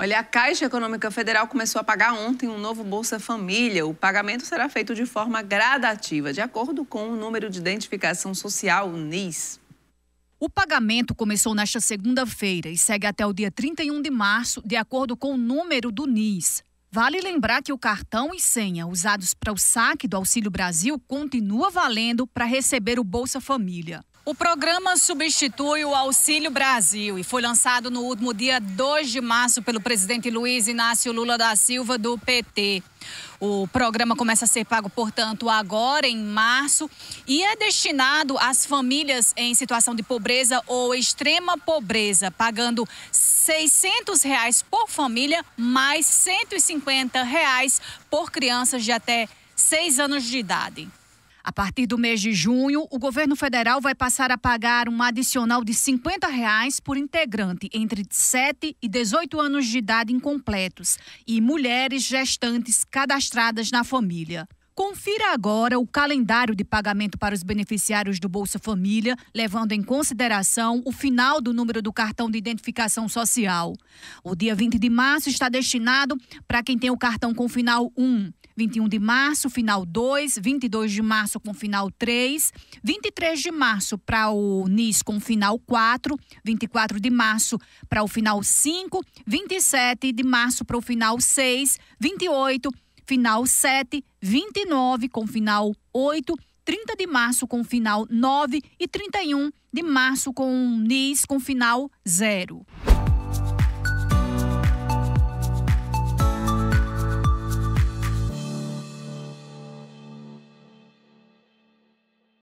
Olha, a Caixa Econômica Federal começou a pagar ontem um novo Bolsa Família. O pagamento será feito de forma gradativa, de acordo com o número de identificação social, o NIS. O pagamento começou nesta segunda-feira e segue até o dia 31 de março, de acordo com o número do NIS. Vale lembrar que o cartão e senha usados para o saque do Auxílio Brasil continua valendo para receber o Bolsa Família. O programa substitui o Auxílio Brasil e foi lançado no último dia 2 de março pelo presidente Luiz Inácio Lula da Silva, do PT. O programa começa a ser pago, portanto, agora em março e é destinado às famílias em situação de pobreza ou extrema pobreza, pagando R$ 600 reais por família, mais R$ 150 reais por crianças de até 6 anos de idade. A partir do mês de junho, o governo federal vai passar a pagar um adicional de R$ 50 reais por integrante entre 7 e 18 anos de idade incompletos e mulheres gestantes cadastradas na família. Confira agora o calendário de pagamento para os beneficiários do Bolsa Família, levando em consideração o final do número do cartão de identificação social. O dia 20 de março está destinado para quem tem o cartão com final 1. 21 de março, final 2, 22 de março com final 3, 23 de março para o NIS com final 4, 24 de março para o final 5, 27 de março para o final 6, 28, final 7, 29 com final 8, 30 de março com final 9 e 31 de março com NIS com final 0.